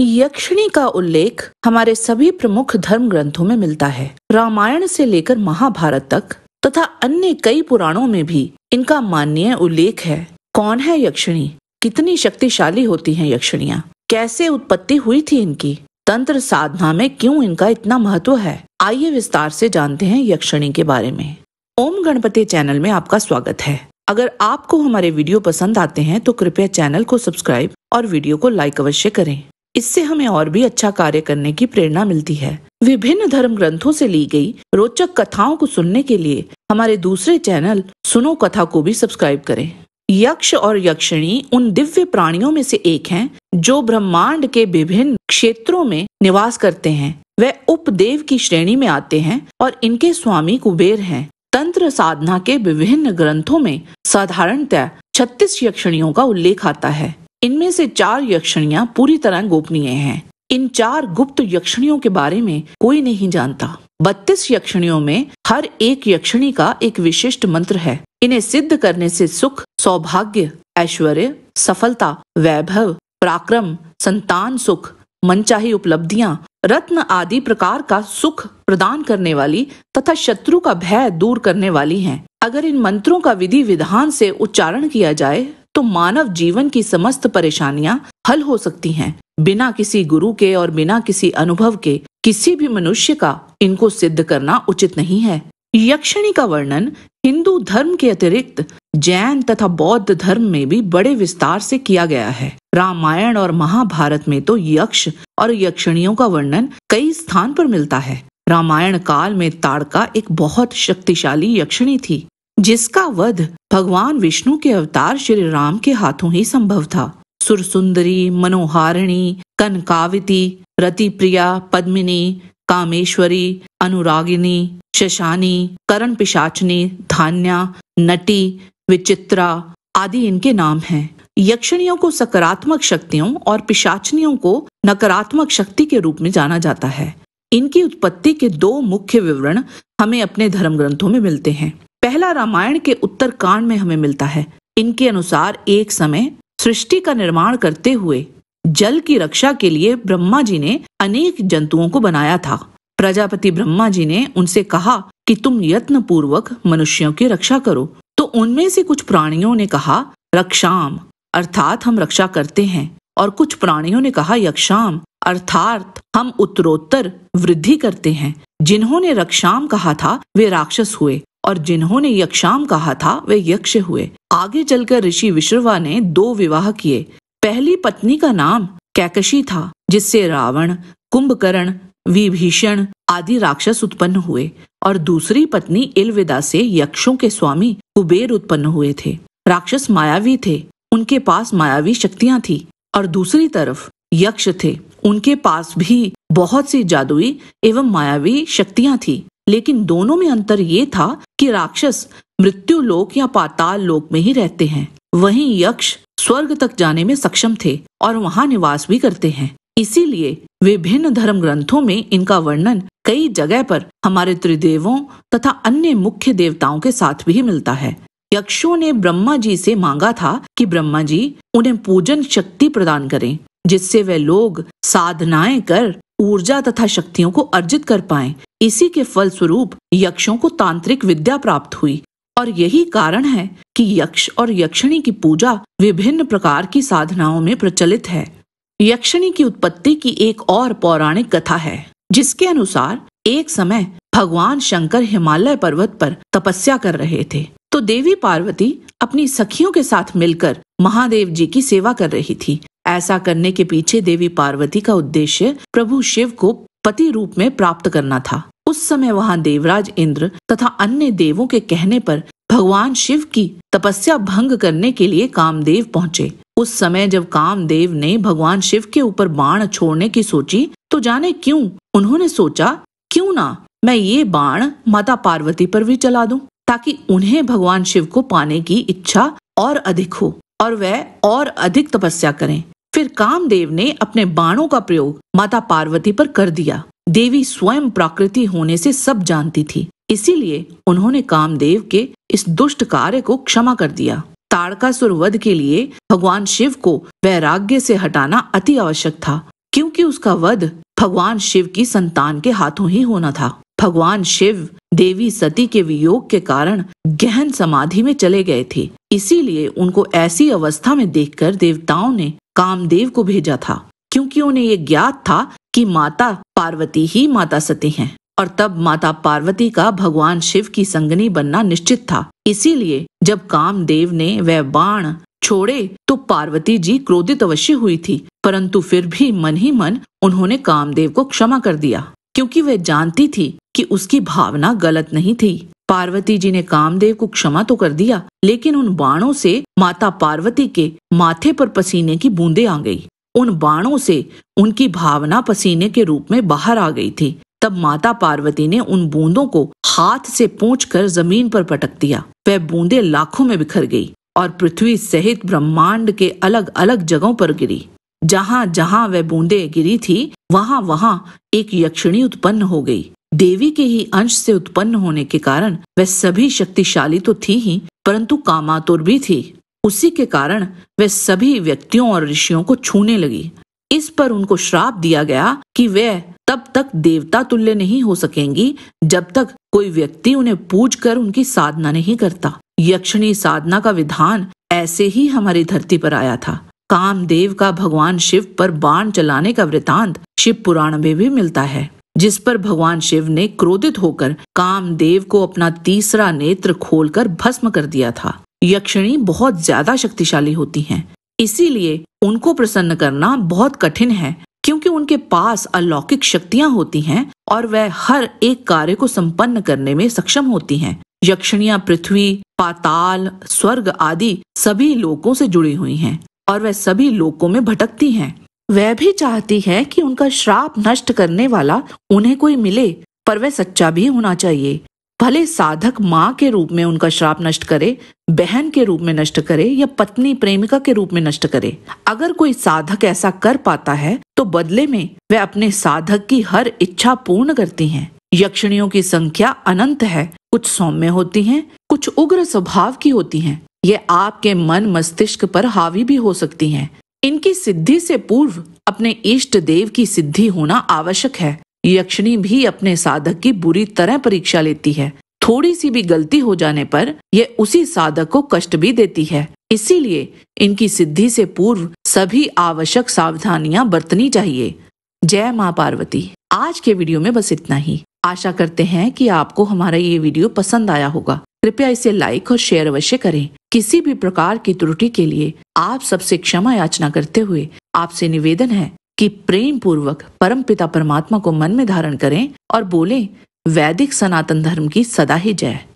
यक्षिणी का उल्लेख हमारे सभी प्रमुख धर्म ग्रंथों में मिलता है रामायण से लेकर महाभारत तक तथा अन्य कई पुराणों में भी इनका माननीय उल्लेख है कौन है यक्षिणी कितनी शक्तिशाली होती हैं यक्षिणियाँ कैसे उत्पत्ति हुई थी इनकी तंत्र साधना में क्यों इनका इतना महत्व है आइए विस्तार से जानते हैं यक्षिणी के बारे में ओम गणपति चैनल में आपका स्वागत है अगर आपको हमारे वीडियो पसंद आते हैं तो कृपया चैनल को सब्सक्राइब और वीडियो को लाइक अवश्य करें इससे हमें और भी अच्छा कार्य करने की प्रेरणा मिलती है विभिन्न धर्म ग्रंथों से ली गई रोचक कथाओं को सुनने के लिए हमारे दूसरे चैनल सुनो कथा को भी सब्सक्राइब करें यक्ष और यक्षिणी उन दिव्य प्राणियों में से एक हैं जो ब्रह्मांड के विभिन्न क्षेत्रों में निवास करते हैं वे उपदेव की श्रेणी में आते हैं और इनके स्वामी कुबेर हैं तंत्र साधना के विभिन्न ग्रंथों में साधारणतः छत्तीस यक्षिणियों का उल्लेख आता है इनमें से चार यक्षणियां पूरी तरह गोपनीय हैं। इन चार गुप्त यक्षणियों के बारे में कोई नहीं जानता बत्तीस यक्षणियों में हर एक यक्षणी का एक विशिष्ट मंत्र है इन्हें सिद्ध करने से सुख सौभाग्य ऐश्वर्य सफलता वैभव पराक्रम संतान सुख मनचाही उपलब्धियां रत्न आदि प्रकार का सुख प्रदान करने वाली तथा शत्रु का भय दूर करने वाली हैं। अगर इन मंत्रों का विधि विधान से उच्चारण किया जाए तो मानव जीवन की समस्त परेशानियां हल हो सकती हैं बिना किसी गुरु के और बिना किसी अनुभव के किसी भी मनुष्य का इनको सिद्ध करना उचित नहीं है यक्षिणी का वर्णन हिंदू धर्म के अतिरिक्त जैन तथा बौद्ध धर्म में भी बड़े विस्तार से किया गया है रामायण और महाभारत में तो यक्ष और यक्षिणियों का वर्णन कई स्थान पर मिलता है रामायण काल में ताड़का एक बहुत शक्तिशाली यक्षिणी थी जिसका वध भगवान विष्णु के अवतार श्री राम के हाथों ही संभव था सुरसुंदरी मनोहारिणी कनकाविती रतिप्रिया पद्मिनी कामेश्वरी अनुरागिनी शशानी करण पिशाचनी धान्या नटी विचित्रा आदि इनके नाम हैं यक्षणियों को सकारात्मक शक्तियों और पिशाचनियों को नकारात्मक शक्ति के रूप में जाना जाता है इनकी उत्पत्ति के दो मुख्य विवरण हमें अपने धर्म ग्रंथों में मिलते हैं पहला रामायण के उत्तर कांड में हमें मिलता है इनके अनुसार एक समय सृष्टि का निर्माण करते हुए जल की रक्षा के लिए ब्रह्मा जी ने अनेक जंतुओं को बनाया था प्रजापति ब्रह्मा जी ने उनसे कहा कि तुम यत्न पूर्वक मनुष्यों की रक्षा करो तो उनमें से कुछ प्राणियों ने कहा रक्षाम अर्थात हम रक्षा करते हैं और कुछ प्राणियों ने कहा यक्षाम अर्थात हम उत्तरोत्तर वृद्धि करते हैं जिन्होंने रक्षाम कहा था वे राक्षस हुए और जिन्होंने यक्षाम कहा था वे यक्ष हुए आगे चलकर ऋषि विश्रवा ने दो विवाह किए पहली पत्नी का नाम कैकशी था जिससे रावण कुंभकर्ण विभीषण आदि राक्षस उत्पन्न हुए और दूसरी पत्नी इलविदा से यक्षों के स्वामी कुबेर उत्पन्न हुए थे राक्षस मायावी थे उनके पास मायावी शक्तियां थी और दूसरी तरफ यक्ष थे उनके पास भी बहुत सी जादुई एवं मायावी शक्तियां थी लेकिन दोनों में अंतर ये था कि राक्षस मृत्यु लोक या पाताल लोक में ही रहते हैं वहीं यक्ष स्वर्ग तक जाने में सक्षम थे और वहाँ निवास भी करते हैं इसीलिए विभिन्न धर्म ग्रंथों में इनका वर्णन कई जगह पर हमारे त्रिदेवों तथा अन्य मुख्य देवताओं के साथ भी मिलता है यक्षों ने ब्रह्मा जी से मांगा था कि ब्रह्मा जी उन्हें पूजन शक्ति प्रदान करें जिससे वे लोग साधनाएं कर ऊर्जा तथा शक्तियों को अर्जित कर पाए इसी के फल स्वरूप यक्षों को तांत्रिक विद्या प्राप्त हुई और यही कारण है कि यक्ष और यक्षिणी की पूजा विभिन्न प्रकार की साधनाओं में प्रचलित है यक्षिणी की उत्पत्ति की एक और पौराणिक कथा है जिसके अनुसार एक समय भगवान शंकर हिमालय पर्वत पर तपस्या कर रहे थे तो देवी पार्वती अपनी सखियों के साथ मिलकर महादेव जी की सेवा कर रही थी ऐसा करने के पीछे देवी पार्वती का उद्देश्य प्रभु शिव को पति रूप में प्राप्त करना था उस समय वहां देवराज इंद्र तथा अन्य देवों के कहने पर भगवान शिव की तपस्या भंग करने के लिए कामदेव पहुंचे उस समय जब कामदेव ने भगवान शिव के ऊपर बाण छोड़ने की सोची तो जाने क्यों उन्होंने सोचा क्यों ना मैं ये बाण माता पार्वती पर भी चला दूं ताकि उन्हें भगवान शिव को पाने की इच्छा और अधिक हो और वह और अधिक तपस्या करें फिर कामदेव ने अपने बाणों का प्रयोग माता पार्वती पर कर दिया देवी स्वयं प्राकृति होने से सब जानती थी इसीलिए उन्होंने कामदेव के इस दुष्ट कार्य को क्षमा कर दिया ताड़कासुर वध के लिए भगवान शिव को वैराग्य से हटाना अति आवश्यक था क्योंकि उसका वध भगवान शिव की संतान के हाथों ही होना था भगवान शिव देवी सती के वियोग के कारण गहन समाधि में चले गए थे इसीलिए उनको ऐसी अवस्था में देखकर देवताओं ने कामदेव को भेजा था क्योंकि उन्हें यह ज्ञात था कि माता पार्वती ही माता सती हैं और तब माता पार्वती का भगवान शिव की संगनी बनना निश्चित था इसीलिए जब कामदेव ने वह बाण छोड़े तो पार्वती जी क्रोधित अवश्य हुई थी परंतु फिर भी मन ही मन उन्होंने कामदेव को क्षमा कर दिया क्योंकि वह जानती थी कि उसकी भावना गलत नहीं थी पार्वती जी ने कामदेव को क्षमा तो कर दिया लेकिन उन बाणों से माता पार्वती के माथे पर पसीने की बूंदे आ गई उन बाणों से उनकी भावना पसीने के रूप में बाहर आ गई थी तब माता पार्वती ने उन बूंदों को हाथ से कर जमीन पर पटक दिया वह बूंदे लाखों में बिखर गई और पृथ्वी सहित ब्रह्मांड के अलग अलग जगहों पर गिरी जहां जहां वह बूंदे गिरी थी वहां वहां एक यक्षिणी उत्पन्न हो गई देवी के ही अंश से उत्पन्न होने के कारण वह सभी शक्तिशाली तो थी ही परंतु कामातुर भी थी उसी के कारण वह सभी व्यक्तियों और ऋषियों को छूने लगी इस पर उनको श्राप दिया गया कि वे तब तक देवता तुल्य नहीं हो सकेंगी जब तक कोई व्यक्ति उन्हें पूज कर उनकी साधना नहीं करता यक्षिणी साधना का विधान ऐसे ही हमारी धरती पर आया था कामदेव का भगवान शिव पर बाण चलाने का वृतांत शिव पुराण में भी मिलता है जिस पर भगवान शिव ने क्रोधित होकर कामदेव को अपना तीसरा नेत्र खोलकर भस्म कर दिया था यक्षिणी बहुत ज्यादा शक्तिशाली होती हैं इसीलिए उनको प्रसन्न करना बहुत कठिन है क्योंकि उनके पास अलौकिक शक्तियां होती हैं और वह हर एक कार्य को संपन्न करने में सक्षम होती हैं यक्षिणियां पृथ्वी पाताल स्वर्ग आदि सभी लोकों से जुड़ी हुई हैं और वह सभी लोकों में भटकती हैं वह भी चाहती है कि उनका श्राप नष्ट करने वाला उन्हें कोई मिले पर वह सच्चा भी होना चाहिए भले साधक माँ के रूप में उनका श्राप नष्ट करे बहन के रूप में नष्ट करे या पत्नी प्रेमिका के रूप में नष्ट करे अगर कोई साधक ऐसा कर पाता है तो बदले में वह अपने साधक की हर इच्छा पूर्ण करती हैं। यक्षिणियों की संख्या अनंत है कुछ सौम्य होती हैं, कुछ उग्र स्वभाव की होती हैं। ये आपके मन मस्तिष्क पर हावी भी हो सकती हैं। इनकी सिद्धि से पूर्व अपने इष्ट देव की सिद्धि होना आवश्यक है यक्षिणी भी अपने साधक की बुरी तरह परीक्षा लेती है थोड़ी सी भी गलती हो जाने पर यह उसी साधक को कष्ट भी देती है इसीलिए इनकी सिद्धि से पूर्व सभी आवश्यक सावधानियां बरतनी चाहिए जय माँ पार्वती आज के वीडियो में बस इतना ही आशा करते हैं कि आपको हमारा ये वीडियो पसंद आया होगा कृपया इसे लाइक और शेयर अवश्य करें किसी भी प्रकार की त्रुटि के लिए आप सबसे क्षमा याचना करते हुए आपसे निवेदन है कि प्रेम पूर्वक परम पिता परमात्मा को मन में धारण करें और बोलें वैदिक सनातन धर्म की सदा ही जय